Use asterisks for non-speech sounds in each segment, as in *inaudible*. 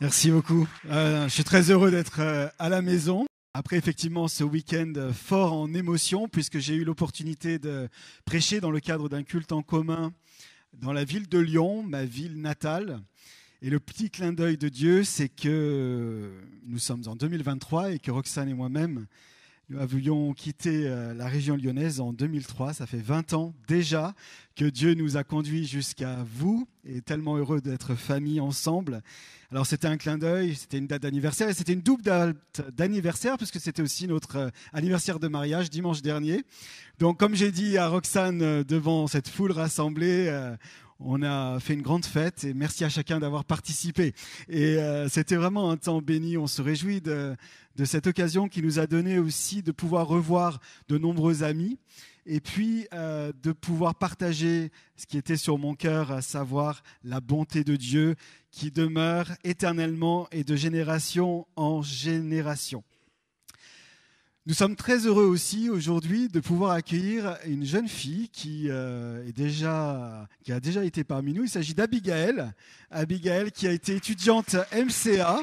Merci beaucoup. Euh, je suis très heureux d'être euh, à la maison. Après effectivement ce week-end euh, fort en émotion, puisque j'ai eu l'opportunité de prêcher dans le cadre d'un culte en commun dans la ville de Lyon, ma ville natale. Et le petit clin d'œil de Dieu, c'est que nous sommes en 2023 et que Roxane et moi-même nous avions quitté euh, la région lyonnaise en 2003. Ça fait 20 ans déjà que Dieu nous a conduits jusqu'à vous et tellement heureux d'être famille ensemble. Alors c'était un clin d'œil, c'était une date d'anniversaire et c'était une double date d'anniversaire puisque c'était aussi notre euh, anniversaire de mariage dimanche dernier. Donc comme j'ai dit à Roxane euh, devant cette foule rassemblée, on a fait une grande fête et merci à chacun d'avoir participé. Et euh, c'était vraiment un temps béni. On se réjouit de, cette occasion qui nous a donné aussi de pouvoir revoir de nombreux amis et puis euh, de pouvoir partager ce qui était sur mon cœur, à savoir la bonté de Dieu qui demeure éternellement et de génération en génération. Nous sommes très heureux aussi aujourd'hui de pouvoir accueillir une jeune fille qui, euh, est déjà, qui a déjà été parmi nous. Il s'agit d'Abigaël, Abigail qui a été étudiante MCA.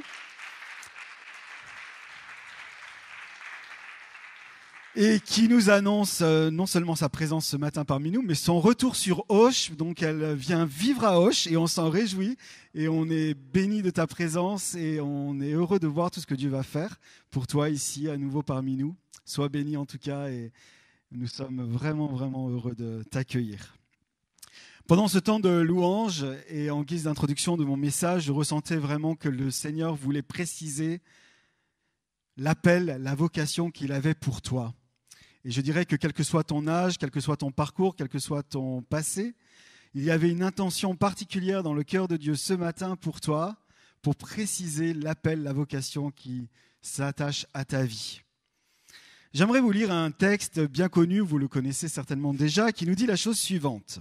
et qui nous annonce euh, non seulement sa présence ce matin parmi nous, mais son retour sur Hoche. Donc elle vient vivre à Hoche et on s'en réjouit et on est béni de ta présence et on est heureux de voir tout ce que Dieu va faire pour toi ici à nouveau parmi nous. Sois béni en tout cas et nous sommes vraiment vraiment heureux de t'accueillir. Pendant ce temps de louange et en guise d'introduction de mon message, je ressentais vraiment que le Seigneur voulait préciser l'appel, la vocation qu'il avait pour toi. Et je dirais que quel que soit ton âge, quel que soit ton parcours, quel que soit ton passé, il y avait une intention particulière dans le cœur de Dieu ce matin pour toi, pour préciser l'appel, la vocation qui s'attache à ta vie. J'aimerais vous lire un texte bien connu, vous le connaissez certainement déjà, qui nous dit la chose suivante.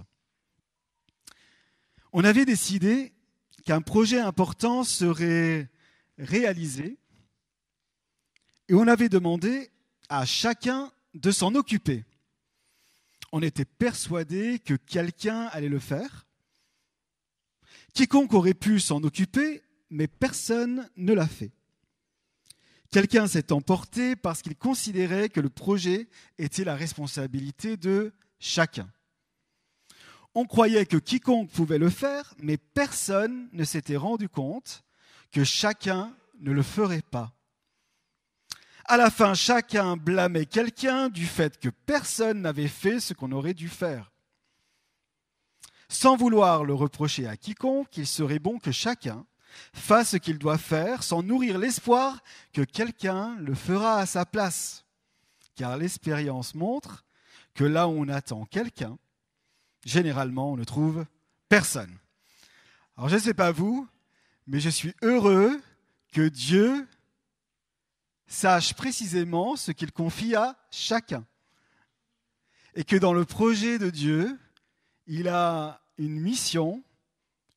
On avait décidé qu'un projet important serait réalisé et on avait demandé à chacun de s'en occuper. On était persuadé que quelqu'un allait le faire. Quiconque aurait pu s'en occuper, mais personne ne l'a fait. Quelqu'un s'est emporté parce qu'il considérait que le projet était la responsabilité de chacun. On croyait que quiconque pouvait le faire, mais personne ne s'était rendu compte que chacun ne le ferait pas. À la fin, chacun blâmait quelqu'un du fait que personne n'avait fait ce qu'on aurait dû faire. Sans vouloir le reprocher à quiconque, il serait bon que chacun fasse ce qu'il doit faire sans nourrir l'espoir que quelqu'un le fera à sa place. Car l'expérience montre que là où on attend quelqu'un, généralement on ne trouve personne. Alors je ne sais pas vous, mais je suis heureux que Dieu sache précisément ce qu'il confie à chacun. Et que dans le projet de Dieu, il a une mission,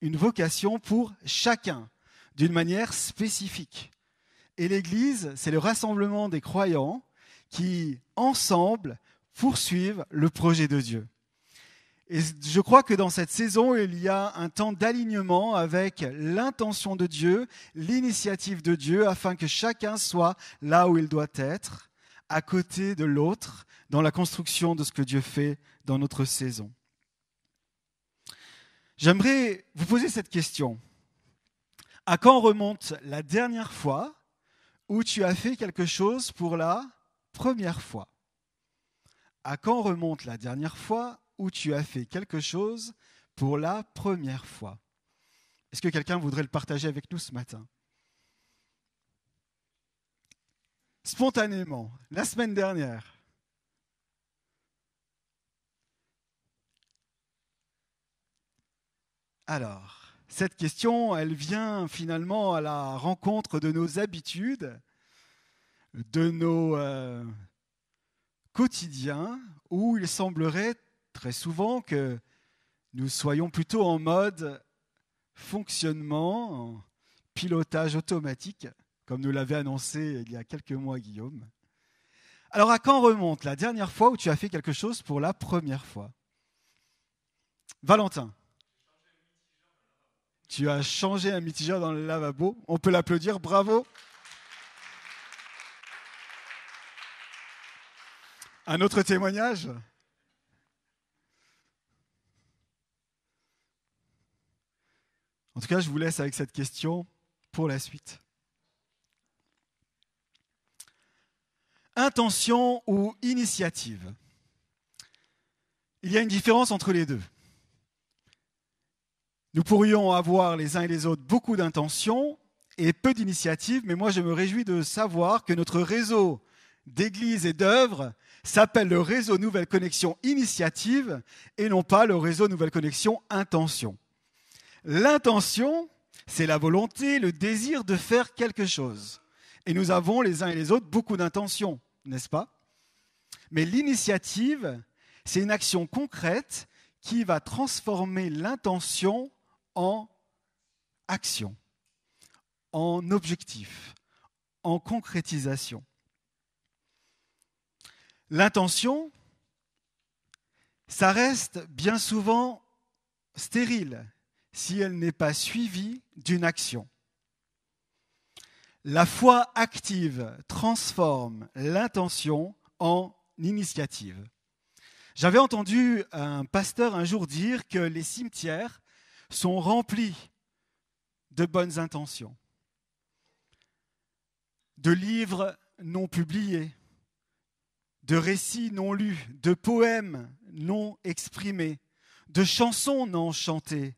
une vocation pour chacun, d'une manière spécifique. Et l'Église, c'est le rassemblement des croyants qui, ensemble, poursuivent le projet de Dieu. Et je crois que dans cette saison, il y a un temps d'alignement avec l'intention de Dieu, l'initiative de Dieu, afin que chacun soit là où il doit être, à côté de l'autre, dans la construction de ce que Dieu fait dans notre saison. J'aimerais vous poser cette question. À quand remonte la dernière fois où tu as fait quelque chose pour la première fois À quand remonte la dernière fois où tu as fait quelque chose pour la première fois. Est-ce que quelqu'un voudrait le partager avec nous ce matin Spontanément, la semaine dernière. Alors, cette question, elle vient finalement à la rencontre de nos habitudes, de nos euh, quotidiens, où il semblerait très souvent que nous soyons plutôt en mode fonctionnement, en pilotage automatique, comme nous l'avait annoncé il y a quelques mois Guillaume. Alors à quand remonte la dernière fois où tu as fait quelque chose pour la première fois Valentin, tu as changé un mitigeur dans le lavabo. On peut l'applaudir, bravo. Un autre témoignage En tout cas, je vous laisse avec cette question pour la suite. Intention ou initiative Il y a une différence entre les deux. Nous pourrions avoir les uns et les autres beaucoup d'intentions et peu d'initiatives, mais moi je me réjouis de savoir que notre réseau d'églises et d'œuvres s'appelle le réseau Nouvelle Connexion Initiative et non pas le réseau Nouvelle Connexion Intention. L'intention, c'est la volonté, le désir de faire quelque chose. Et nous avons les uns et les autres beaucoup d'intentions, n'est-ce pas Mais l'initiative, c'est une action concrète qui va transformer l'intention en action, en objectif, en concrétisation. L'intention, ça reste bien souvent stérile, si elle n'est pas suivie d'une action. La foi active transforme l'intention en initiative. J'avais entendu un pasteur un jour dire que les cimetières sont remplis de bonnes intentions, de livres non publiés, de récits non lus, de poèmes non exprimés, de chansons non chantées,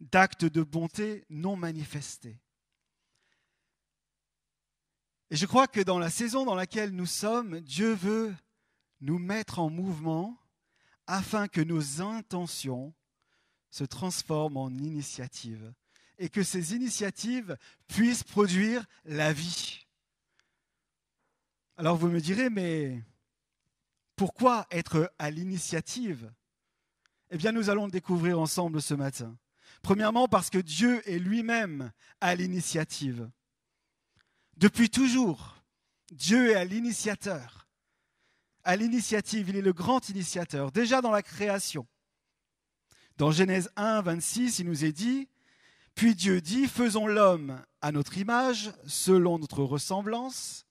d'actes de bonté non manifestés. Et je crois que dans la saison dans laquelle nous sommes, Dieu veut nous mettre en mouvement afin que nos intentions se transforment en initiatives et que ces initiatives puissent produire la vie. Alors vous me direz, mais pourquoi être à l'initiative Eh bien, nous allons le découvrir ensemble ce matin. Premièrement, parce que Dieu est lui-même à l'initiative. Depuis toujours, Dieu est à l'initiateur. À l'initiative, il est le grand initiateur. Déjà dans la création, dans Genèse 1, 26, il nous est dit, puis Dieu dit, faisons l'homme à notre image, selon notre ressemblance,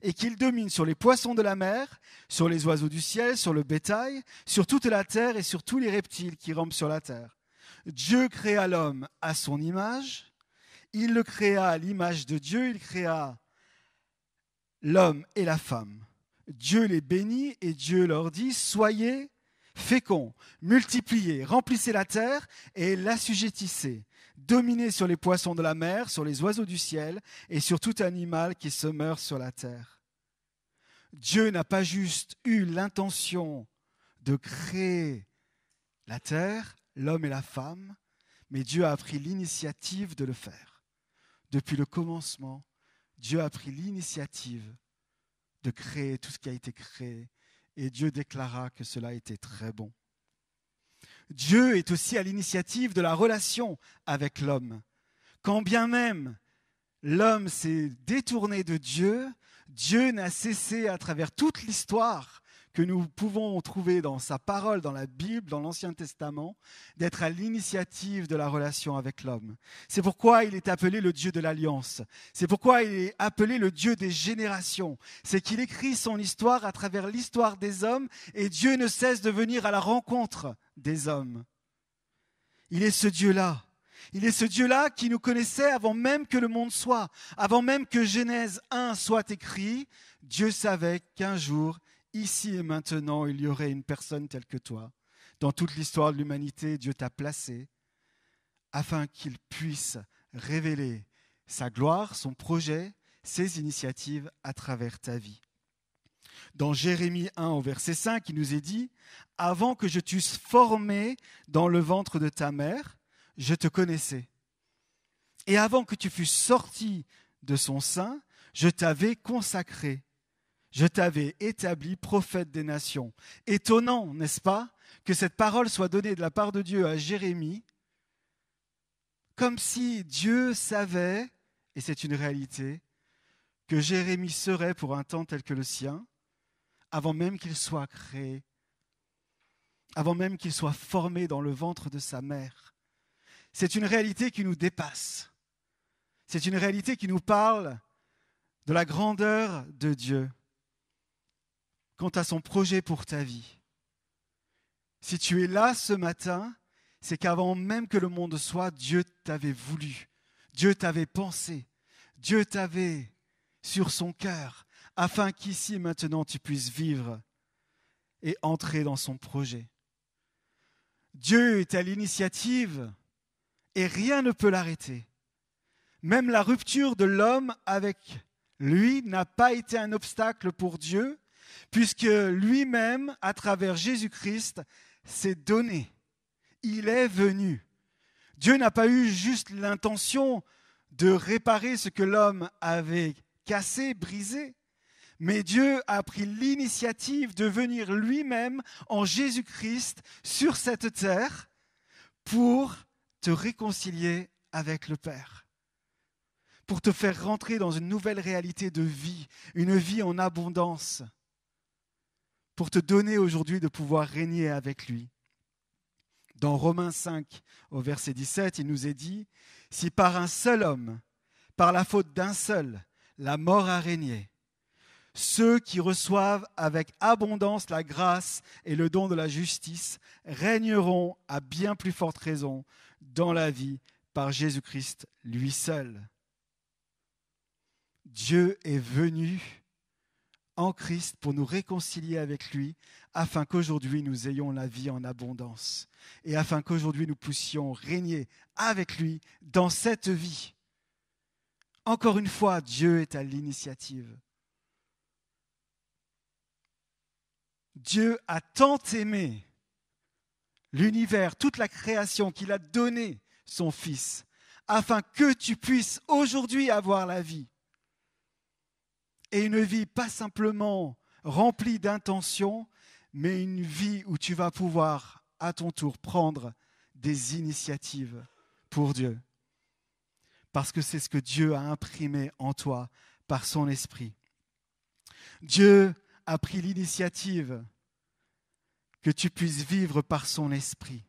et qu'il domine sur les poissons de la mer, sur les oiseaux du ciel, sur le bétail, sur toute la terre et sur tous les reptiles qui rampent sur la terre. Dieu créa l'homme à son image. Il le créa à l'image de Dieu. Il créa l'homme et la femme. Dieu les bénit et Dieu leur dit, soyez féconds, multipliez, remplissez la terre et l'assujettissez. Dominez sur les poissons de la mer, sur les oiseaux du ciel et sur tout animal qui se meurt sur la terre. Dieu n'a pas juste eu l'intention de créer la terre, l'homme et la femme, mais Dieu a pris l'initiative de le faire. Depuis le commencement, Dieu a pris l'initiative de créer tout ce qui a été créé, et Dieu déclara que cela était très bon. Dieu est aussi à l'initiative de la relation avec l'homme. Quand bien même l'homme s'est détourné de Dieu, Dieu n'a cessé à travers toute l'histoire que nous pouvons trouver dans sa parole, dans la Bible, dans l'Ancien Testament, d'être à l'initiative de la relation avec l'homme. C'est pourquoi il est appelé le Dieu de l'alliance. C'est pourquoi il est appelé le Dieu des générations. C'est qu'il écrit son histoire à travers l'histoire des hommes et Dieu ne cesse de venir à la rencontre des hommes. Il est ce Dieu-là. Il est ce Dieu-là qui nous connaissait avant même que le monde soit, avant même que Genèse 1 soit écrit. Dieu savait qu'un jour ici et maintenant, il y aurait une personne telle que toi. Dans toute l'histoire de l'humanité, Dieu t'a placé afin qu'il puisse révéler sa gloire, son projet, ses initiatives à travers ta vie. Dans Jérémie 1 au verset 5, il nous est dit, Avant que je t'eusse formé dans le ventre de ta mère, je te connaissais. Et avant que tu fusses sorti de son sein, je t'avais consacré. Je t'avais établi prophète des nations. Étonnant, n'est-ce pas, que cette parole soit donnée de la part de Dieu à Jérémie, comme si Dieu savait, et c'est une réalité, que Jérémie serait pour un temps tel que le sien, avant même qu'il soit créé, avant même qu'il soit formé dans le ventre de sa mère. C'est une réalité qui nous dépasse. C'est une réalité qui nous parle de la grandeur de Dieu quant à son projet pour ta vie. Si tu es là ce matin, c'est qu'avant même que le monde soit, Dieu t'avait voulu, Dieu t'avait pensé, Dieu t'avait sur son cœur, afin qu'ici maintenant tu puisses vivre et entrer dans son projet. Dieu est à l'initiative et rien ne peut l'arrêter. Même la rupture de l'homme avec lui n'a pas été un obstacle pour Dieu puisque lui-même, à travers Jésus-Christ, s'est donné. Il est venu. Dieu n'a pas eu juste l'intention de réparer ce que l'homme avait cassé, brisé, mais Dieu a pris l'initiative de venir lui-même en Jésus-Christ sur cette terre pour te réconcilier avec le Père, pour te faire rentrer dans une nouvelle réalité de vie, une vie en abondance pour te donner aujourd'hui de pouvoir régner avec lui. Dans Romains 5, au verset 17, il nous est dit, Si par un seul homme, par la faute d'un seul, la mort a régné, ceux qui reçoivent avec abondance la grâce et le don de la justice régneront à bien plus forte raison dans la vie par Jésus-Christ lui seul. Dieu est venu en Christ pour nous réconcilier avec lui, afin qu'aujourd'hui nous ayons la vie en abondance, et afin qu'aujourd'hui nous puissions régner avec lui dans cette vie. Encore une fois, Dieu est à l'initiative. Dieu a tant aimé l'univers, toute la création qu'il a donné son Fils, afin que tu puisses aujourd'hui avoir la vie et une vie pas simplement remplie d'intentions, mais une vie où tu vas pouvoir à ton tour prendre des initiatives pour Dieu. Parce que c'est ce que Dieu a imprimé en toi par son esprit. Dieu a pris l'initiative que tu puisses vivre par son esprit.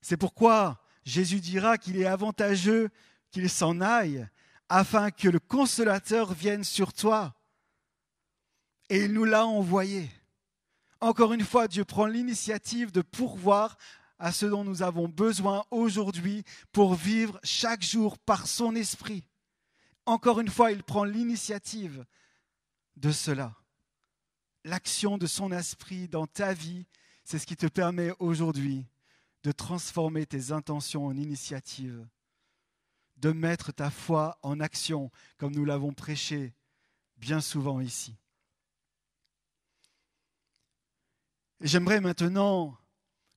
C'est pourquoi Jésus dira qu'il est avantageux qu'il s'en aille afin que le consolateur vienne sur toi. Et il nous l'a envoyé. Encore une fois, Dieu prend l'initiative de pourvoir à ce dont nous avons besoin aujourd'hui pour vivre chaque jour par son esprit. Encore une fois, il prend l'initiative de cela. L'action de son esprit dans ta vie, c'est ce qui te permet aujourd'hui de transformer tes intentions en initiatives de mettre ta foi en action, comme nous l'avons prêché bien souvent ici. J'aimerais maintenant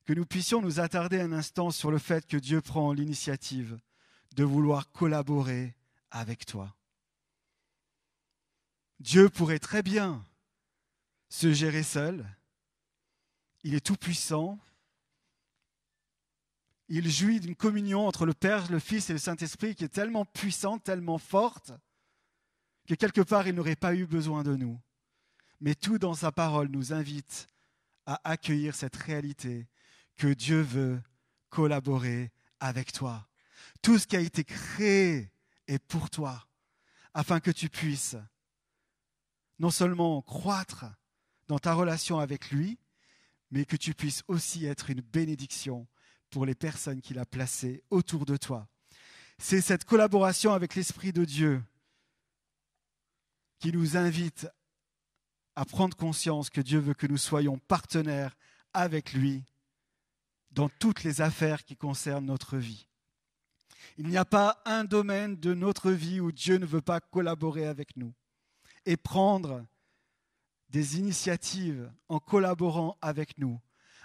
que nous puissions nous attarder un instant sur le fait que Dieu prend l'initiative de vouloir collaborer avec toi. Dieu pourrait très bien se gérer seul. Il est tout puissant, il jouit d'une communion entre le Père, le Fils et le Saint-Esprit qui est tellement puissante, tellement forte, que quelque part il n'aurait pas eu besoin de nous. Mais tout dans sa parole nous invite à accueillir cette réalité que Dieu veut collaborer avec toi. Tout ce qui a été créé est pour toi, afin que tu puisses non seulement croître dans ta relation avec lui, mais que tu puisses aussi être une bénédiction pour les personnes qu'il a placées autour de toi. C'est cette collaboration avec l'Esprit de Dieu qui nous invite à prendre conscience que Dieu veut que nous soyons partenaires avec lui dans toutes les affaires qui concernent notre vie. Il n'y a pas un domaine de notre vie où Dieu ne veut pas collaborer avec nous et prendre des initiatives en collaborant avec nous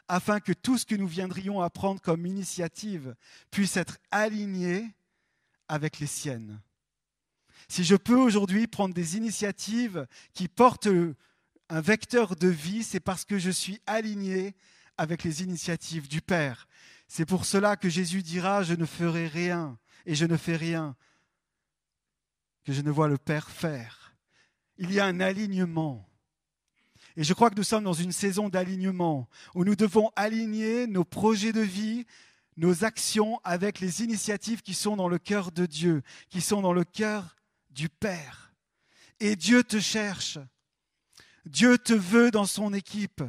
afin que tout ce que nous viendrions à prendre comme initiative puisse être aligné avec les siennes. Si je peux aujourd'hui prendre des initiatives qui portent un vecteur de vie, c'est parce que je suis aligné avec les initiatives du Père. C'est pour cela que Jésus dira, je ne ferai rien et je ne fais rien que je ne vois le Père faire. Il y a un alignement. Et je crois que nous sommes dans une saison d'alignement où nous devons aligner nos projets de vie, nos actions avec les initiatives qui sont dans le cœur de Dieu, qui sont dans le cœur du Père. Et Dieu te cherche. Dieu te veut dans son équipe.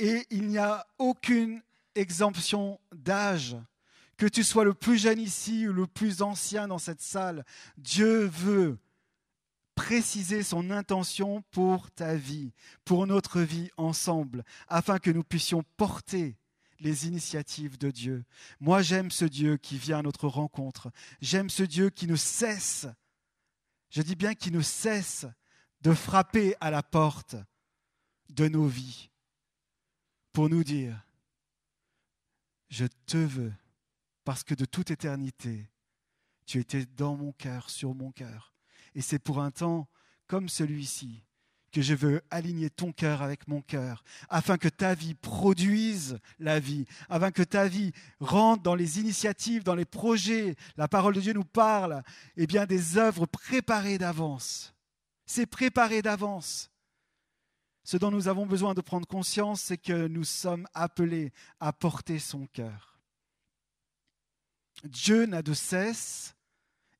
Et il n'y a aucune exemption d'âge. Que tu sois le plus jeune ici ou le plus ancien dans cette salle, Dieu veut préciser son intention pour ta vie, pour notre vie ensemble, afin que nous puissions porter les initiatives de Dieu. Moi, j'aime ce Dieu qui vient à notre rencontre. J'aime ce Dieu qui ne cesse, je dis bien qui ne cesse de frapper à la porte de nos vies pour nous dire, je te veux, parce que de toute éternité, tu étais dans mon cœur, sur mon cœur, et c'est pour un temps comme celui-ci que je veux aligner ton cœur avec mon cœur, afin que ta vie produise la vie, afin que ta vie rentre dans les initiatives, dans les projets. La parole de Dieu nous parle, eh bien, des œuvres préparées d'avance. C'est préparé d'avance. Ce dont nous avons besoin de prendre conscience, c'est que nous sommes appelés à porter son cœur. Dieu n'a de cesse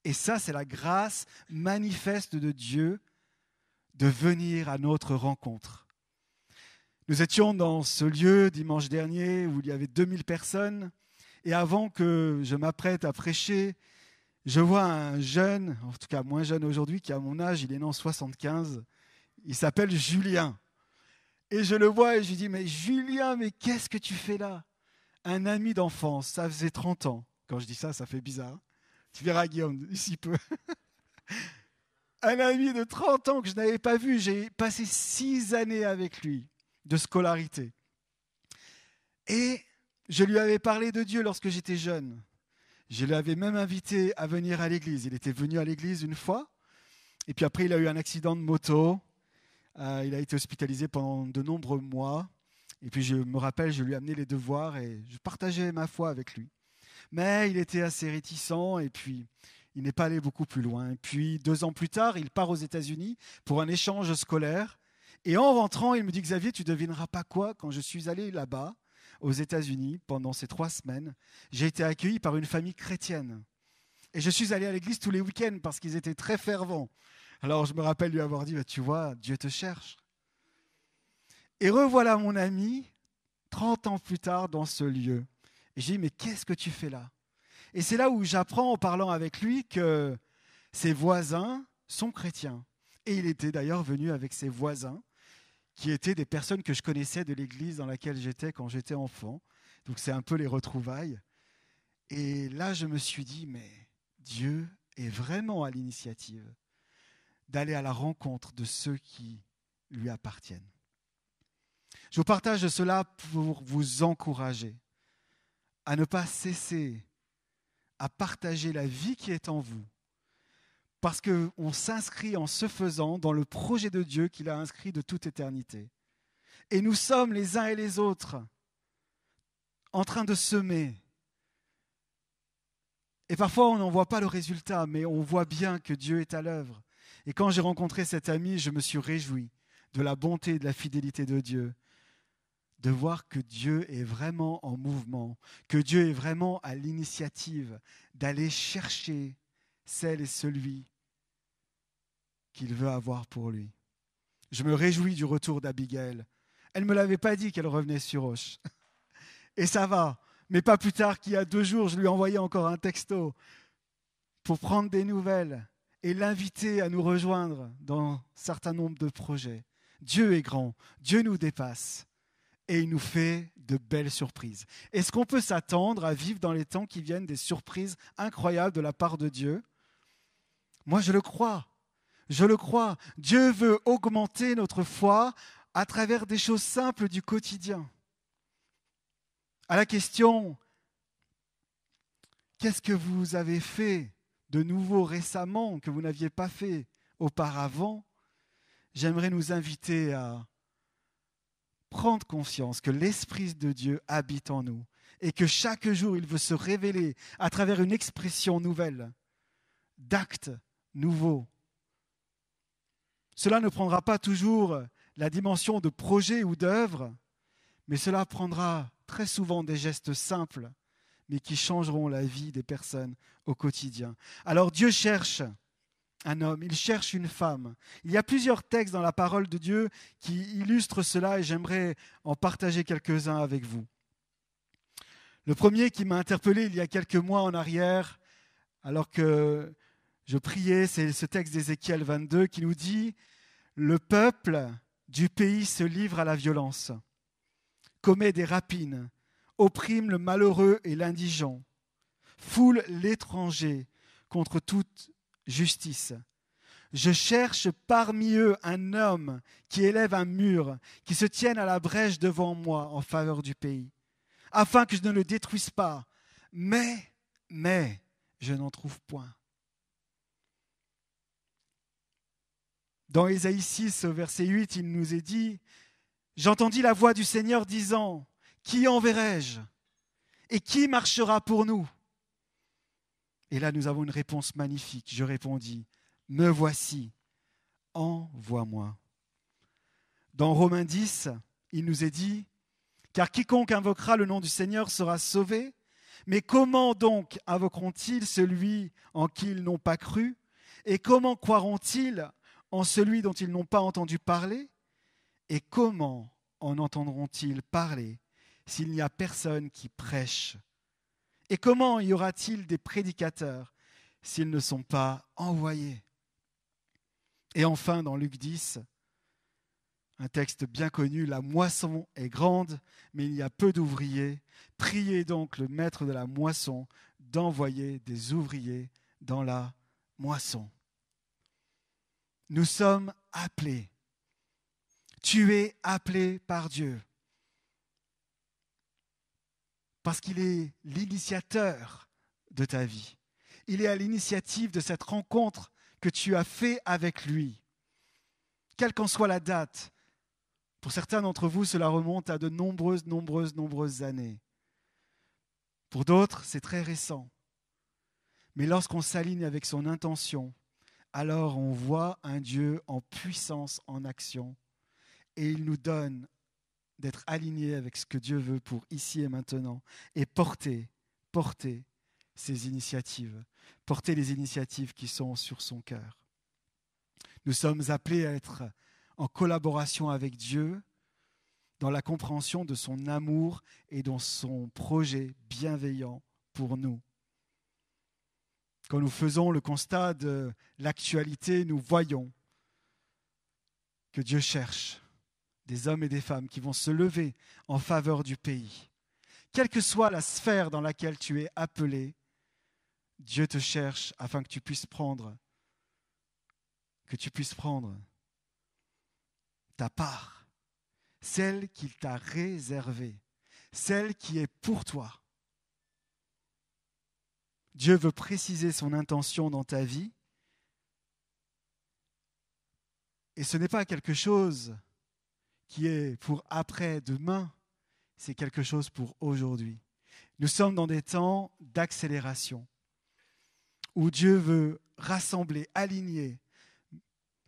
et ça, c'est la grâce manifeste de Dieu de venir à notre rencontre. Nous étions dans ce lieu dimanche dernier où il y avait 2000 personnes. Et avant que je m'apprête à prêcher, je vois un jeune, en tout cas moins jeune aujourd'hui, qui à mon âge, il est né en 75. Il s'appelle Julien. Et je le vois et je lui dis, mais Julien, mais qu'est-ce que tu fais là Un ami d'enfance, ça faisait 30 ans. Quand je dis ça, ça fait bizarre. Tu verras Guillaume, si peu. *laughs* Un ami de 30 ans que je n'avais pas vu, j'ai passé six années avec lui de scolarité. Et je lui avais parlé de Dieu lorsque j'étais jeune. Je l'avais même invité à venir à l'église. Il était venu à l'église une fois. Et puis après, il a eu un accident de moto. Euh, il a été hospitalisé pendant de nombreux mois. Et puis je me rappelle, je lui ai amené les devoirs et je partageais ma foi avec lui. Mais il était assez réticent et puis il n'est pas allé beaucoup plus loin. puis deux ans plus tard, il part aux États-Unis pour un échange scolaire. Et en rentrant, il me dit Xavier, tu devineras pas quoi quand je suis allé là-bas aux États-Unis pendant ces trois semaines. J'ai été accueilli par une famille chrétienne. Et je suis allé à l'église tous les week-ends parce qu'ils étaient très fervents. Alors je me rappelle lui avoir dit, bah, tu vois, Dieu te cherche. Et revoilà mon ami, 30 ans plus tard, dans ce lieu. Et j'ai dit, mais qu'est-ce que tu fais là Et c'est là où j'apprends en parlant avec lui que ses voisins sont chrétiens. Et il était d'ailleurs venu avec ses voisins, qui étaient des personnes que je connaissais de l'église dans laquelle j'étais quand j'étais enfant. Donc c'est un peu les retrouvailles. Et là, je me suis dit, mais Dieu est vraiment à l'initiative d'aller à la rencontre de ceux qui lui appartiennent. Je vous partage cela pour vous encourager à ne pas cesser à partager la vie qui est en vous, parce qu'on s'inscrit en se faisant dans le projet de Dieu qu'il a inscrit de toute éternité. Et nous sommes les uns et les autres en train de semer. Et parfois, on n'en voit pas le résultat, mais on voit bien que Dieu est à l'œuvre. Et quand j'ai rencontré cet ami, je me suis réjoui de la bonté et de la fidélité de Dieu de voir que Dieu est vraiment en mouvement, que Dieu est vraiment à l'initiative d'aller chercher celle et celui qu'il veut avoir pour lui. Je me réjouis du retour d'Abigail. Elle ne me l'avait pas dit qu'elle revenait sur Roche. *laughs* Et ça va, mais pas plus tard qu'il y a deux jours, je lui envoyé encore un texto pour prendre des nouvelles et l'inviter à nous rejoindre dans un certain nombre de projets. Dieu est grand, Dieu nous dépasse et il nous fait de belles surprises. Est-ce qu'on peut s'attendre à vivre dans les temps qui viennent des surprises incroyables de la part de Dieu Moi, je le crois. Je le crois. Dieu veut augmenter notre foi à travers des choses simples du quotidien. À la question, qu'est-ce que vous avez fait de nouveau récemment que vous n'aviez pas fait auparavant J'aimerais nous inviter à prendre conscience que l'Esprit de Dieu habite en nous et que chaque jour il veut se révéler à travers une expression nouvelle, d'actes nouveaux. Cela ne prendra pas toujours la dimension de projet ou d'œuvre, mais cela prendra très souvent des gestes simples, mais qui changeront la vie des personnes au quotidien. Alors Dieu cherche un homme, il cherche une femme. Il y a plusieurs textes dans la parole de Dieu qui illustrent cela et j'aimerais en partager quelques-uns avec vous. Le premier qui m'a interpellé il y a quelques mois en arrière, alors que je priais, c'est ce texte d'Ézéchiel 22 qui nous dit, Le peuple du pays se livre à la violence, commet des rapines, opprime le malheureux et l'indigent, foule l'étranger contre toute justice. Je cherche parmi eux un homme qui élève un mur, qui se tienne à la brèche devant moi en faveur du pays, afin que je ne le détruise pas. Mais, mais, je n'en trouve point. Dans Ésaïe 6, verset 8, il nous est dit, J'entendis la voix du Seigneur disant, Qui enverrai-je Et qui marchera pour nous et là, nous avons une réponse magnifique. Je répondis, me voici, envoie-moi. Dans Romains 10, il nous est dit, car quiconque invoquera le nom du Seigneur sera sauvé. Mais comment donc invoqueront-ils celui en qui ils n'ont pas cru Et comment croiront-ils en celui dont ils n'ont pas entendu parler Et comment en entendront-ils parler s'il n'y a personne qui prêche et comment y aura-t-il des prédicateurs s'ils ne sont pas envoyés Et enfin, dans Luc 10, un texte bien connu, La moisson est grande, mais il y a peu d'ouvriers. Priez donc le maître de la moisson d'envoyer des ouvriers dans la moisson. Nous sommes appelés. Tu es appelé par Dieu parce qu'il est l'initiateur de ta vie. Il est à l'initiative de cette rencontre que tu as fait avec lui. Quelle qu'en soit la date, pour certains d'entre vous, cela remonte à de nombreuses, nombreuses, nombreuses années. Pour d'autres, c'est très récent. Mais lorsqu'on s'aligne avec son intention, alors on voit un Dieu en puissance, en action, et il nous donne d'être aligné avec ce que Dieu veut pour ici et maintenant et porter, porter ses initiatives, porter les initiatives qui sont sur son cœur. Nous sommes appelés à être en collaboration avec Dieu dans la compréhension de son amour et dans son projet bienveillant pour nous. Quand nous faisons le constat de l'actualité, nous voyons que Dieu cherche des hommes et des femmes qui vont se lever en faveur du pays. Quelle que soit la sphère dans laquelle tu es appelé, Dieu te cherche afin que tu puisses prendre, que tu puisses prendre ta part, celle qu'il t'a réservée, celle qui est pour toi. Dieu veut préciser son intention dans ta vie. Et ce n'est pas quelque chose qui est pour après-demain, c'est quelque chose pour aujourd'hui. Nous sommes dans des temps d'accélération où Dieu veut rassembler, aligner,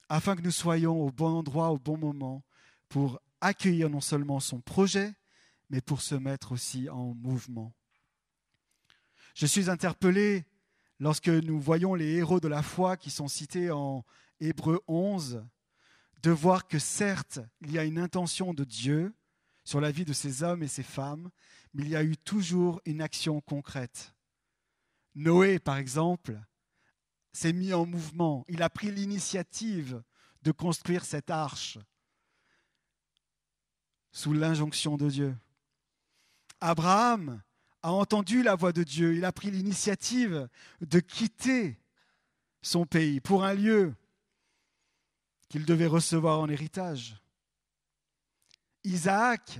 afin que nous soyons au bon endroit, au bon moment, pour accueillir non seulement son projet, mais pour se mettre aussi en mouvement. Je suis interpellé lorsque nous voyons les héros de la foi qui sont cités en Hébreu 11, de voir que certes, il y a une intention de Dieu sur la vie de ces hommes et ces femmes, mais il y a eu toujours une action concrète. Noé, par exemple, s'est mis en mouvement, il a pris l'initiative de construire cette arche sous l'injonction de Dieu. Abraham a entendu la voix de Dieu, il a pris l'initiative de quitter son pays pour un lieu qu'il devait recevoir en héritage. Isaac,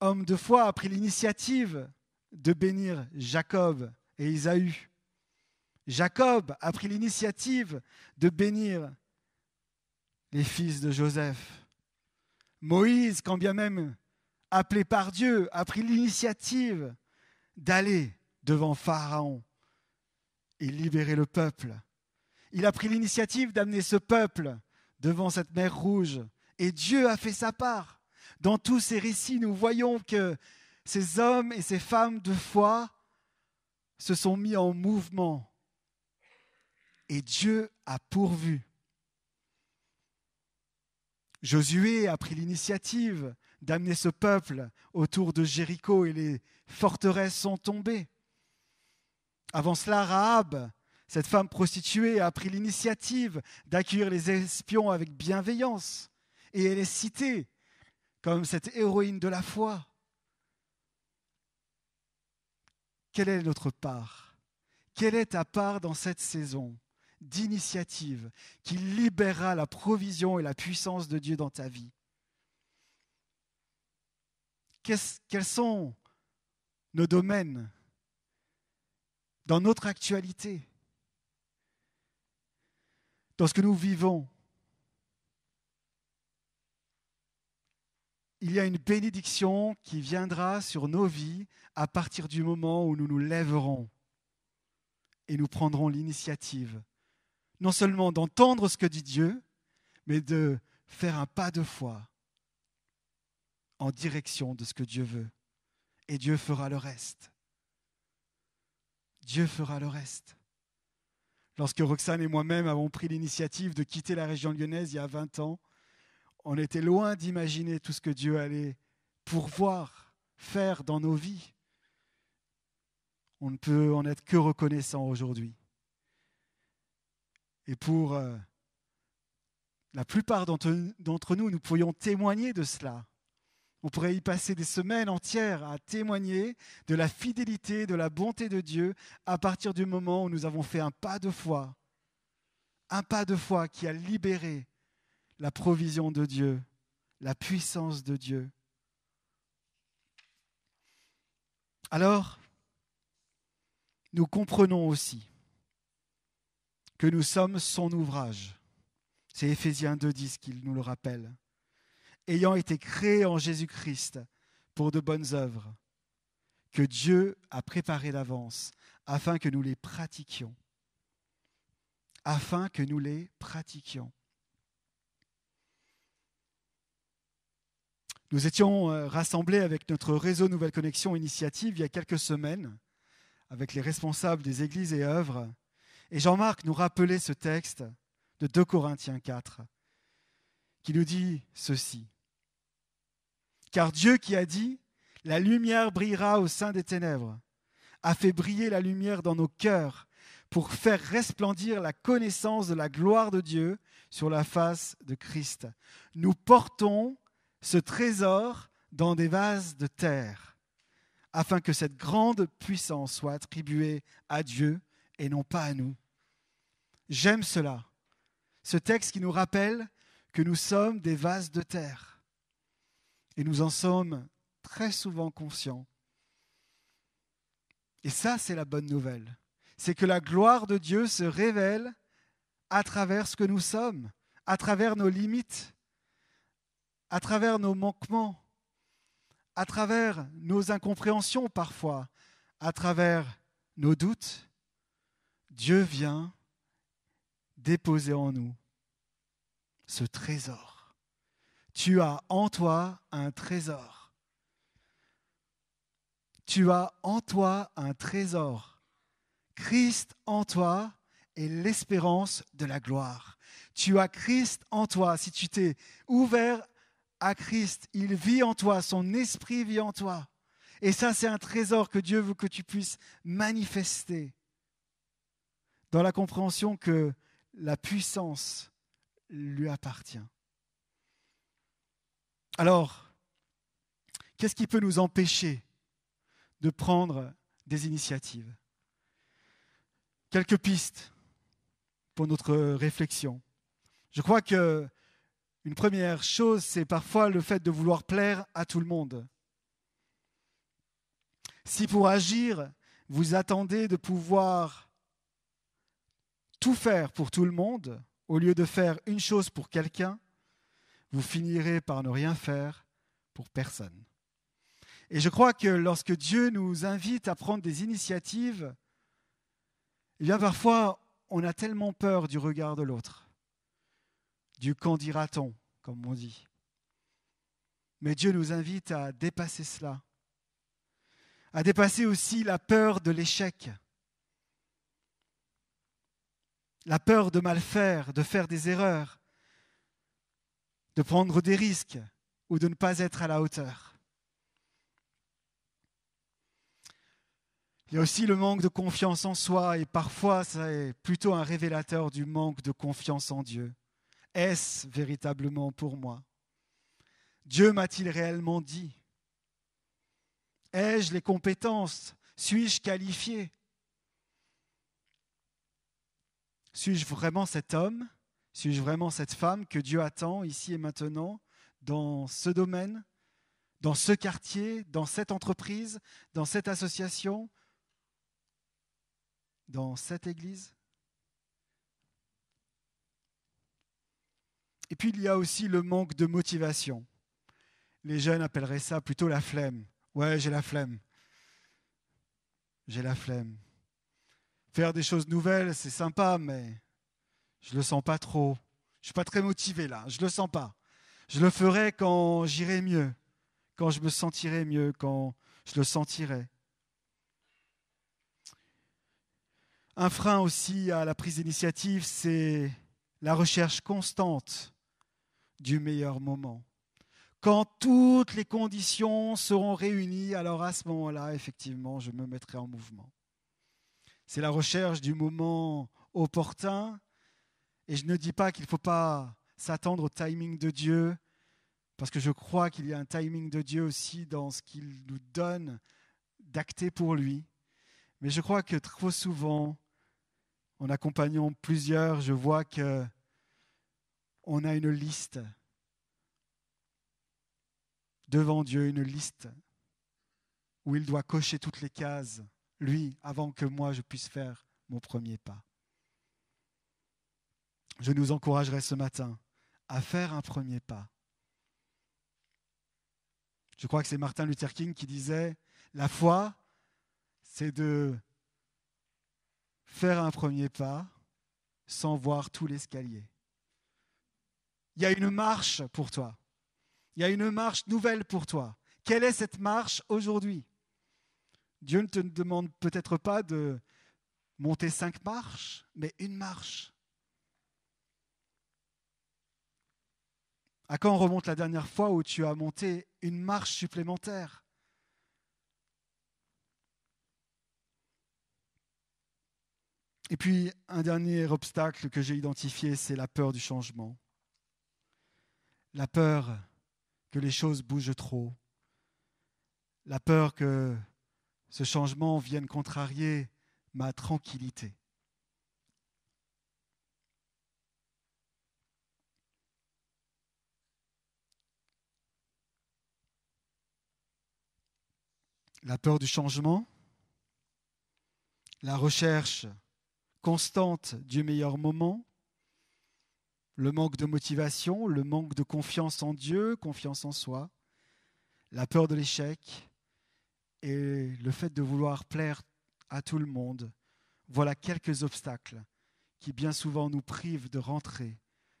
homme de foi, a pris l'initiative de bénir Jacob et Isaü. Jacob a pris l'initiative de bénir les fils de Joseph. Moïse, quand bien même appelé par Dieu, a pris l'initiative d'aller devant Pharaon et libérer le peuple il a pris l'initiative d'amener ce peuple devant cette mer rouge. Et Dieu a fait sa part. Dans tous ces récits, nous voyons que ces hommes et ces femmes de foi se sont mis en mouvement. Et Dieu a pourvu. Josué a pris l'initiative d'amener ce peuple autour de Jéricho et les forteresses sont tombées. Avant cela, Rahab cette femme prostituée a pris l'initiative d'accueillir les espions avec bienveillance et elle est citée comme cette héroïne de la foi. Quelle est notre part Quelle est ta part dans cette saison d'initiative qui libérera la provision et la puissance de Dieu dans ta vie Quels sont nos domaines dans notre actualité dans ce que nous vivons, il y a une bénédiction qui viendra sur nos vies à partir du moment où nous nous lèverons et nous prendrons l'initiative, non seulement d'entendre ce que dit Dieu, mais de faire un pas de foi en direction de ce que Dieu veut. Et Dieu fera le reste. Dieu fera le reste. Lorsque Roxane et moi-même avons pris l'initiative de quitter la région lyonnaise il y a 20 ans, on était loin d'imaginer tout ce que Dieu allait pourvoir, faire dans nos vies. On ne peut en être que reconnaissant aujourd'hui. Et pour euh, la plupart d'entre nous, nous pourrions témoigner de cela on pourrait y passer des semaines entières à témoigner de la fidélité, de la bonté de Dieu à partir du moment où nous avons fait un pas de foi. Un pas de foi qui a libéré la provision de Dieu, la puissance de Dieu. Alors, nous comprenons aussi que nous sommes son ouvrage. C'est Éphésiens 2.10 qui nous le rappelle ayant été créés en Jésus-Christ pour de bonnes œuvres, que Dieu a préparées d'avance, afin que nous les pratiquions. Afin que nous les pratiquions. Nous étions euh, rassemblés avec notre réseau Nouvelle Connexion Initiative il y a quelques semaines, avec les responsables des églises et œuvres, et Jean-Marc nous rappelait ce texte de 2 Corinthiens 4, qui nous dit ceci. Car Dieu qui a dit, la lumière brillera au sein des ténèbres, a fait briller la lumière dans nos cœurs pour faire resplendir la connaissance de la gloire de Dieu sur la face de Christ. Nous portons ce trésor dans des vases de terre, afin que cette grande puissance soit attribuée à Dieu et non pas à nous. J'aime cela, ce texte qui nous rappelle que nous sommes des vases de terre et nous en sommes très souvent conscients. Et ça, c'est la bonne nouvelle. C'est que la gloire de Dieu se révèle à travers ce que nous sommes, à travers nos limites, à travers nos manquements, à travers nos incompréhensions parfois, à travers nos doutes. Dieu vient déposer en nous ce trésor. Tu as en toi un trésor. Tu as en toi un trésor. Christ en toi est l'espérance de la gloire. Tu as Christ en toi. Si tu t'es ouvert à Christ, il vit en toi, son esprit vit en toi. Et ça, c'est un trésor que Dieu veut que tu puisses manifester dans la compréhension que la puissance lui appartient. Alors, qu'est-ce qui peut nous empêcher de prendre des initiatives Quelques pistes pour notre réflexion. Je crois que une première chose, c'est parfois le fait de vouloir plaire à tout le monde. Si pour agir, vous attendez de pouvoir tout faire pour tout le monde, au lieu de faire une chose pour quelqu'un, vous finirez par ne rien faire pour personne. Et je crois que lorsque Dieu nous invite à prendre des initiatives, eh bien parfois on a tellement peur du regard de l'autre, du qu'en dira-t-on, comme on dit. Mais Dieu nous invite à dépasser cela, à dépasser aussi la peur de l'échec, la peur de mal faire, de faire des erreurs, de prendre des risques ou de ne pas être à la hauteur. Il y a aussi le manque de confiance en soi et parfois ça est plutôt un révélateur du manque de confiance en Dieu. Est-ce véritablement pour moi Dieu m'a-t-il réellement dit Ai-je les compétences Suis-je qualifié Suis-je vraiment cet homme suis-je vraiment cette femme que Dieu attend ici et maintenant, dans ce domaine, dans ce quartier, dans cette entreprise, dans cette association, dans cette église Et puis il y a aussi le manque de motivation. Les jeunes appelleraient ça plutôt la flemme. Ouais, j'ai la flemme. J'ai la flemme. Faire des choses nouvelles, c'est sympa, mais je le sens pas trop. Je suis pas très motivé là. Je le sens pas. Je le ferai quand j'irai mieux, quand je me sentirai mieux, quand je le sentirai. Un frein aussi à la prise d'initiative, c'est la recherche constante du meilleur moment. Quand toutes les conditions seront réunies, alors à ce moment-là, effectivement, je me mettrai en mouvement. C'est la recherche du moment opportun, et je ne dis pas qu'il ne faut pas s'attendre au timing de Dieu, parce que je crois qu'il y a un timing de Dieu aussi dans ce qu'il nous donne d'acter pour lui. Mais je crois que trop souvent, en accompagnant plusieurs, je vois que on a une liste devant Dieu, une liste où il doit cocher toutes les cases, lui, avant que moi je puisse faire mon premier pas je nous encouragerai ce matin à faire un premier pas. Je crois que c'est Martin Luther King qui disait, la foi, c'est de faire un premier pas sans voir tout l'escalier. Il y a une marche pour toi. Il y a une marche nouvelle pour toi. Quelle est cette marche aujourd'hui Dieu ne te demande peut-être pas de monter cinq marches, mais une marche. À quand on remonte la dernière fois où tu as monté une marche supplémentaire Et puis, un dernier obstacle que j'ai identifié, c'est la peur du changement. La peur que les choses bougent trop. La peur que ce changement vienne contrarier ma tranquillité. la peur du changement, la recherche constante du meilleur moment, le manque de motivation, le manque de confiance en Dieu, confiance en soi, la peur de l'échec et le fait de vouloir plaire à tout le monde. Voilà quelques obstacles qui bien souvent nous privent de rentrer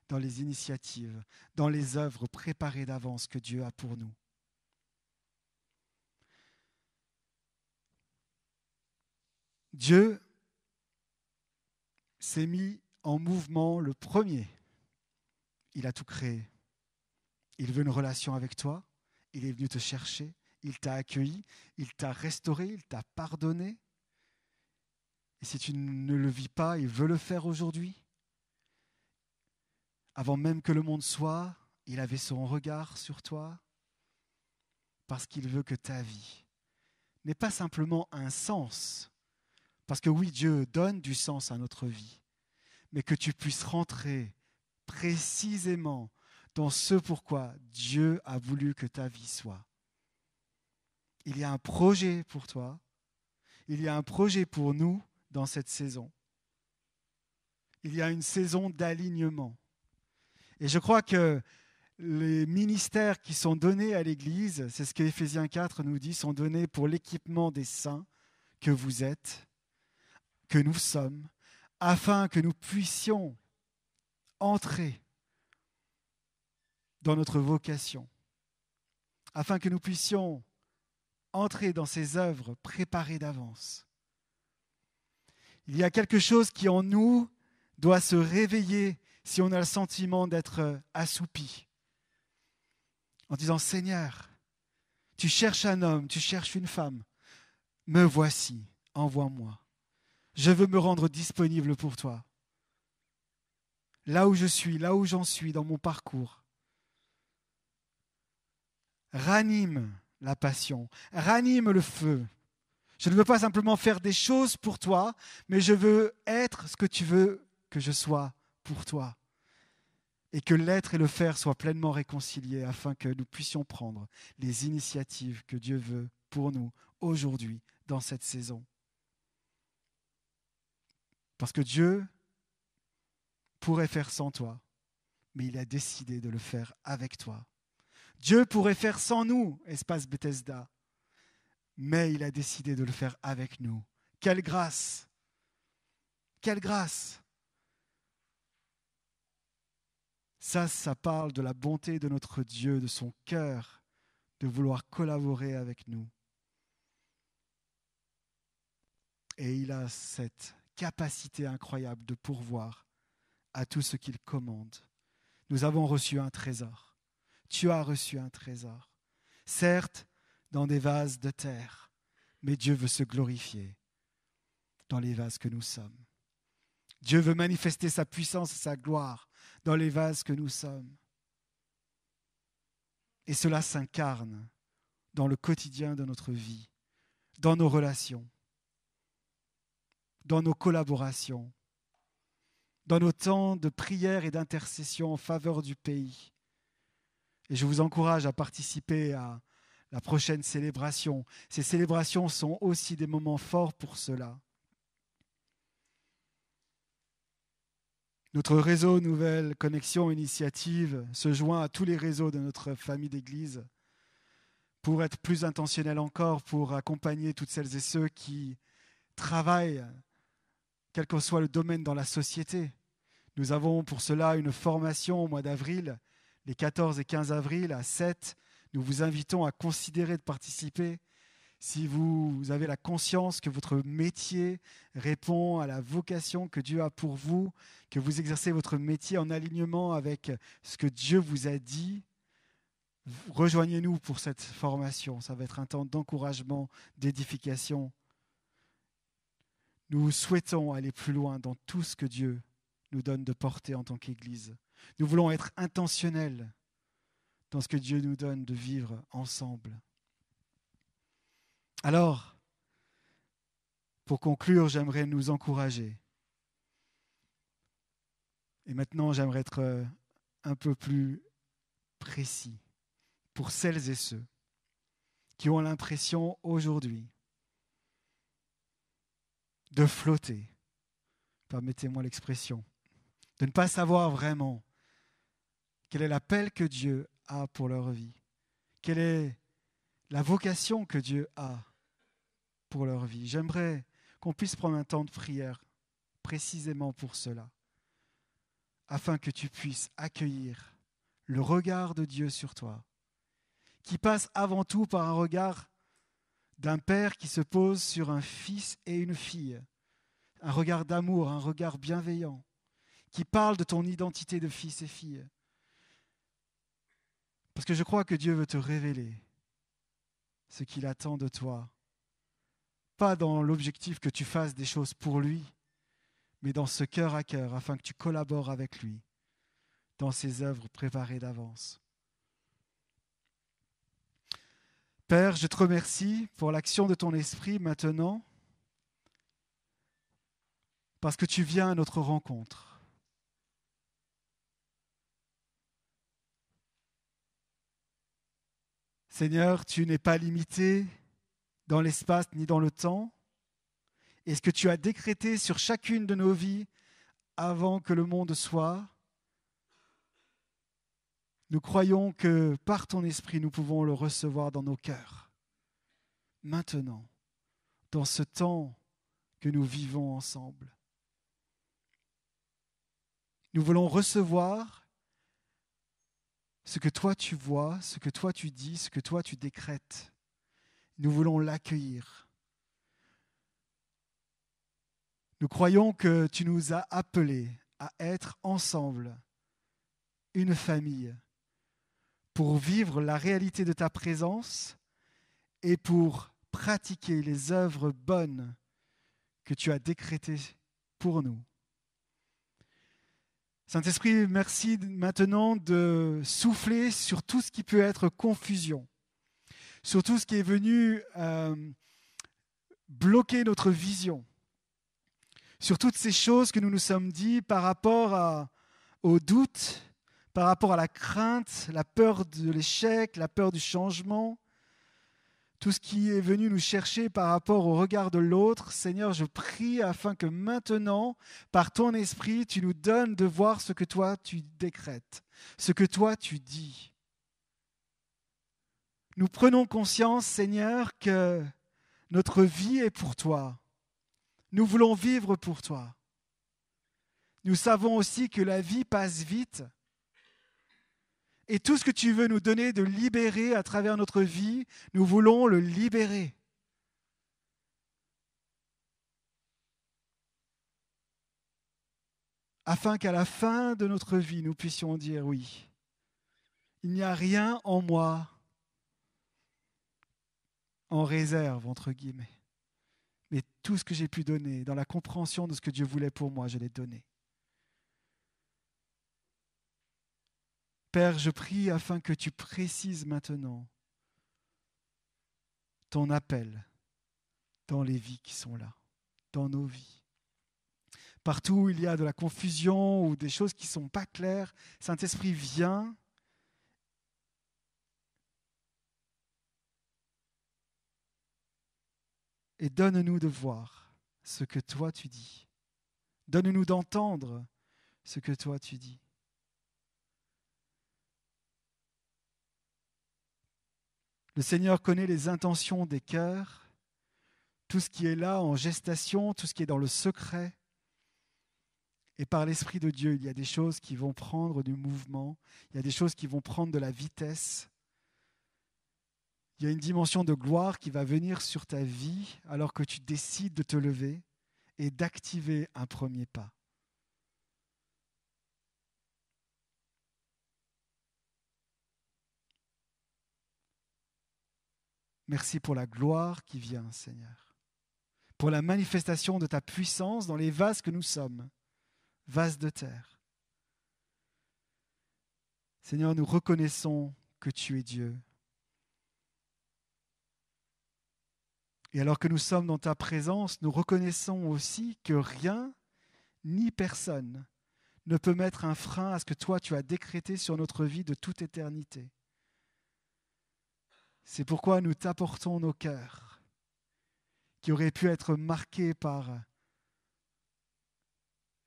dans les initiatives, dans les œuvres préparées d'avance que Dieu a pour nous. Dieu s'est mis en mouvement le premier. Il a tout créé. Il veut une relation avec toi. Il est venu te chercher. Il t'a accueilli. Il t'a restauré. Il t'a pardonné. Et si tu ne le vis pas, il veut le faire aujourd'hui. Avant même que le monde soit, il avait son regard sur toi parce qu'il veut que ta vie n'ait pas simplement un sens, parce que oui, Dieu donne du sens à notre vie, mais que tu puisses rentrer précisément dans ce pourquoi Dieu a voulu que ta vie soit. Il y a un projet pour toi, il y a un projet pour nous dans cette saison. Il y a une saison d'alignement. Et je crois que les ministères qui sont donnés à l'Église, c'est ce que Ephésiens 4 nous dit, sont donnés pour l'équipement des saints que vous êtes que nous sommes, afin que nous puissions entrer dans notre vocation, afin que nous puissions entrer dans ces œuvres préparées d'avance. Il y a quelque chose qui en nous doit se réveiller si on a le sentiment d'être assoupi, en disant Seigneur, tu cherches un homme, tu cherches une femme, me voici, envoie-moi je veux me rendre disponible pour toi. Là où je suis, là où j'en suis dans mon parcours. Ranime la passion, ranime le feu. Je ne veux pas simplement faire des choses pour toi, mais je veux être ce que tu veux que je sois pour toi. Et que l'être et le faire soient pleinement réconciliés afin que nous puissions prendre les initiatives que Dieu veut pour nous aujourd'hui dans cette saison. Parce que Dieu pourrait faire sans toi, mais il a décidé de le faire avec toi. Dieu pourrait faire sans nous, espace Bethesda, mais il a décidé de le faire avec nous. Quelle grâce Quelle grâce Ça, ça parle de la bonté de notre Dieu, de son cœur, de vouloir collaborer avec nous. Et il a cette capacité incroyable de pourvoir à tout ce qu'il commande. Nous avons reçu un trésor. Tu as reçu un trésor. Certes, dans des vases de terre, mais Dieu veut se glorifier dans les vases que nous sommes. Dieu veut manifester sa puissance et sa gloire dans les vases que nous sommes. Et cela s'incarne dans le quotidien de notre vie, dans nos relations, dans nos collaborations, dans nos temps de prière et d'intercession en faveur du pays. Et je vous encourage à participer à la prochaine célébration. Ces célébrations sont aussi des moments forts pour cela. Notre réseau Nouvelle Connexion Initiative se joint à tous les réseaux de notre famille d'Église pour être plus intentionnel encore, pour accompagner toutes celles et ceux qui travaillent quel que soit le domaine dans la société. Nous avons pour cela une formation au mois d'avril, les 14 et 15 avril à 7. Nous vous invitons à considérer de participer. Si vous avez la conscience que votre métier répond à la vocation que Dieu a pour vous, que vous exercez votre métier en alignement avec ce que Dieu vous a dit, rejoignez-nous pour cette formation. Ça va être un temps d'encouragement, d'édification. Nous souhaitons aller plus loin dans tout ce que Dieu nous donne de porter en tant qu'Église. Nous voulons être intentionnels dans ce que Dieu nous donne de vivre ensemble. Alors, pour conclure, j'aimerais nous encourager. Et maintenant, j'aimerais être euh, un peu plus précis pour celles et ceux qui ont l'impression aujourd'hui de flotter, permettez-moi l'expression, de ne pas savoir vraiment quel est l'appel que Dieu a pour leur vie, quelle est la vocation que Dieu a pour leur vie. J'aimerais qu'on puisse prendre un temps de prière précisément pour cela, afin que tu puisses accueillir le regard de Dieu sur toi, qui passe avant tout par un regard d'un père qui se pose sur un fils et une fille, un regard d'amour, un regard bienveillant, qui parle de ton identité de fils et fille. Parce que je crois que Dieu veut te révéler ce qu'il attend de toi, pas dans l'objectif que tu fasses des choses pour lui, mais dans ce cœur à cœur, afin que tu collabores avec lui dans ses œuvres préparées d'avance. Père, je te remercie pour l'action de ton esprit maintenant, parce que tu viens à notre rencontre. Seigneur, tu n'es pas limité dans l'espace ni dans le temps, et ce que tu as décrété sur chacune de nos vies avant que le monde soit, nous croyons que par ton esprit, nous pouvons le recevoir dans nos cœurs. Maintenant, dans ce temps que nous vivons ensemble, nous voulons recevoir ce que toi tu vois, ce que toi tu dis, ce que toi tu décrètes. Nous voulons l'accueillir. Nous croyons que tu nous as appelés à être ensemble une famille pour vivre la réalité de ta présence et pour pratiquer les œuvres bonnes que tu as décrétées pour nous. Saint-Esprit, merci maintenant de souffler sur tout ce qui peut être confusion, sur tout ce qui est venu euh, bloquer notre vision, sur toutes ces choses que nous nous sommes dit par rapport à, aux doutes par rapport à la crainte, la peur de l'échec, la peur du changement, tout ce qui est venu nous chercher par rapport au regard de l'autre. Seigneur, je prie afin que maintenant, par ton esprit, tu nous donnes de voir ce que toi tu décrètes, ce que toi tu dis. Nous prenons conscience, Seigneur, que notre vie est pour toi. Nous voulons vivre pour toi. Nous savons aussi que la vie passe vite et tout ce que tu veux nous donner de libérer à travers notre vie, nous voulons le libérer. Afin qu'à la fin de notre vie, nous puissions dire oui, il n'y a rien en moi en réserve, entre guillemets. Mais tout ce que j'ai pu donner, dans la compréhension de ce que Dieu voulait pour moi, je l'ai donné. Père, je prie afin que tu précises maintenant ton appel dans les vies qui sont là, dans nos vies. Partout où il y a de la confusion ou des choses qui ne sont pas claires, Saint-Esprit vient et donne-nous de voir ce que toi tu dis. Donne-nous d'entendre ce que toi tu dis. Le Seigneur connaît les intentions des cœurs, tout ce qui est là en gestation, tout ce qui est dans le secret. Et par l'Esprit de Dieu, il y a des choses qui vont prendre du mouvement, il y a des choses qui vont prendre de la vitesse. Il y a une dimension de gloire qui va venir sur ta vie alors que tu décides de te lever et d'activer un premier pas. Merci pour la gloire qui vient, Seigneur. Pour la manifestation de ta puissance dans les vases que nous sommes, vases de terre. Seigneur, nous reconnaissons que tu es Dieu. Et alors que nous sommes dans ta présence, nous reconnaissons aussi que rien ni personne ne peut mettre un frein à ce que toi tu as décrété sur notre vie de toute éternité. C'est pourquoi nous t'apportons nos cœurs qui auraient pu être marqués par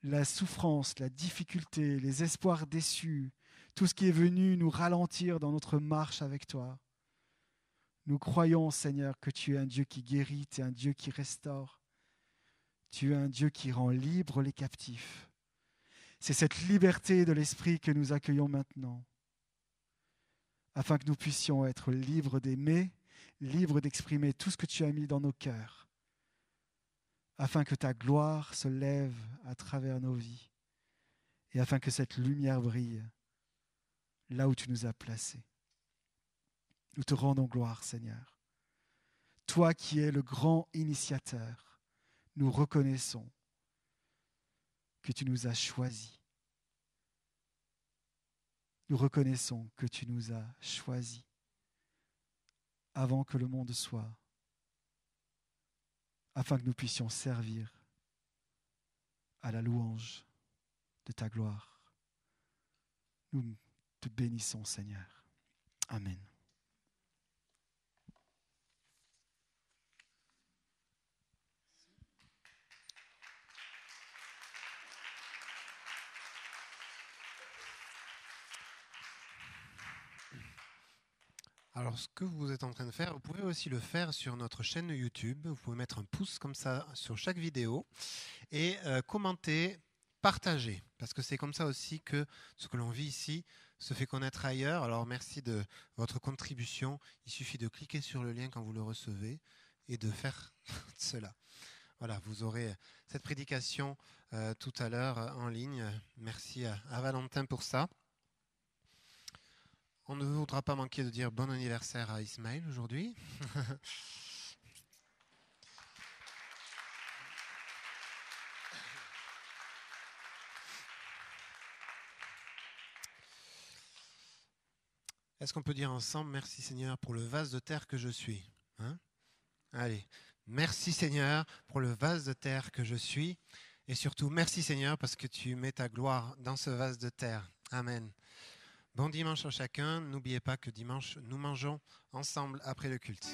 la souffrance, la difficulté, les espoirs déçus, tout ce qui est venu nous ralentir dans notre marche avec toi. Nous croyons, Seigneur, que tu es un Dieu qui guérit, tu es un Dieu qui restaure, tu es un Dieu qui rend libre les captifs. C'est cette liberté de l'esprit que nous accueillons maintenant afin que nous puissions être libres d'aimer, libres d'exprimer tout ce que tu as mis dans nos cœurs, afin que ta gloire se lève à travers nos vies, et afin que cette lumière brille là où tu nous as placés. Nous te rendons gloire, Seigneur. Toi qui es le grand initiateur, nous reconnaissons que tu nous as choisis nous reconnaissons que tu nous as choisis avant que le monde soit, afin que nous puissions servir à la louange de ta gloire. Nous te bénissons, Seigneur. Amen. Alors, ce que vous êtes en train de faire, vous pouvez aussi le faire sur notre chaîne YouTube. Vous pouvez mettre un pouce comme ça sur chaque vidéo et euh, commenter, partager, parce que c'est comme ça aussi que ce que l'on vit ici se fait connaître ailleurs. Alors, merci de votre contribution. Il suffit de cliquer sur le lien quand vous le recevez et de faire *laughs* cela. Voilà, vous aurez euh, cette prédication euh, tout à l'heure en ligne. Merci à Valentin pour ça. On ne voudra pas manquer de dire bon anniversaire à Ismaël aujourd'hui. *laughs* Est-ce qu'on peut dire ensemble merci Seigneur pour le vase de terre que je suis hein Allez, merci Seigneur pour le vase de terre que je suis et surtout merci Seigneur parce que tu mets ta gloire dans ce vase de terre. Amen. Bon dimanche à chacun. N'oubliez pas que dimanche, nous mangeons ensemble après le culte.